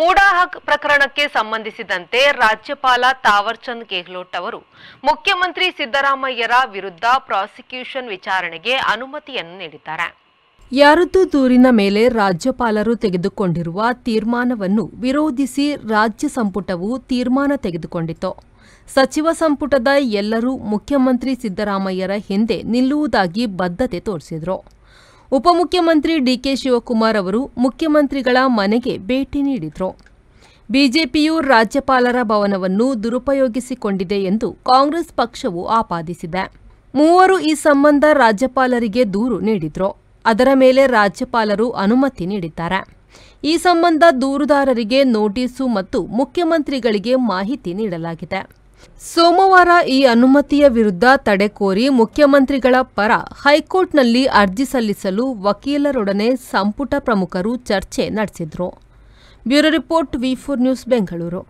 ಮೂಡಾಹಕ್ ಪ್ರಕರಣಕ್ಕೆ ಸಂಬಂಧಿಸಿದಂತೆ ರಾಜ್ಯಪಾಲ ತಾವರ್ಚಂದ್ ಗೆಹ್ಲೋಟ್ ಅವರು ಮುಖ್ಯಮಂತ್ರಿ ಸಿದ್ದರಾಮಯ್ಯರ ವಿರುದ್ಧ ಪ್ರಾಸಿಕ್ಯೂಷನ್ ವಿಚಾರಣೆಗೆ ಅನುಮತಿಯನ್ನು ನೀಡಿದ್ದಾರೆ ಯಾರದ್ದು ದೂರಿನ ಮೇಲೆ ರಾಜ್ಯಪಾಲರು ತೆಗೆದುಕೊಂಡಿರುವ ತೀರ್ಮಾನವನ್ನು ವಿರೋಧಿಸಿ ರಾಜ್ಯ ಸಂಪುಟವು ತೀರ್ಮಾನ ತೆಗೆದುಕೊಂಡಿತು ಸಚಿವ ಸಂಪುಟದ ಎಲ್ಲರೂ ಮುಖ್ಯಮಂತ್ರಿ ಸಿದ್ದರಾಮಯ್ಯರ ಹಿಂದೆ ನಿಲ್ಲುವುದಾಗಿ ಬದ್ಧತೆ ತೋರಿಸಿದರು ಉಪಮುಖ್ಯಮಂತ್ರಿ ಡಿಕೆ ಶಿವಕುಮಾರ್ ಅವರು ಮುಖ್ಯಮಂತ್ರಿಗಳ ಮನೆಗೆ ಭೇಟಿ ನೀಡಿದರು ಬಿಜೆಪಿಯು ರಾಜ್ಯಪಾಲರ ಭವನವನ್ನು ದುರುಪಯೋಗಿಸಿಕೊಂಡಿದೆ ಎಂದು ಕಾಂಗ್ರೆಸ್ ಪಕ್ಷವು ಆಪಾದಿಸಿದೆ ಮೂವರು ಈ ಸಂಬಂಧ ರಾಜ್ಯಪಾಲರಿಗೆ ದೂರು ನೀಡಿದ್ರು ಅದರ ಮೇಲೆ ರಾಜ್ಯಪಾಲರು ಅನುಮತಿ ನೀಡಿದ್ದಾರೆ ಈ ಸಂಬಂಧ ದೂರುದಾರರಿಗೆ ನೋಟಿಸು ಮತ್ತು ಮುಖ್ಯಮಂತ್ರಿಗಳಿಗೆ ಮಾಹಿತಿ ನೀಡಲಾಗಿದೆ ಸೋಮವಾರ ಈ ಅನುಮತಿಯ ವಿರುದ್ಧ ತಡೆ ಕೋರಿ ಮುಖ್ಯಮಂತ್ರಿಗಳ ಪರ ಹೈಕೋರ್ಟ್ನಲ್ಲಿ ಅರ್ಜಿ ಸಲ್ಲಿಸಲು ವಕೀಲರೊಡನೆ ಸಂಪುಟ ಪ್ರಮುಖರು ಚರ್ಚೆ ನಡೆಸಿದ್ರು bureau report V news Bengaluru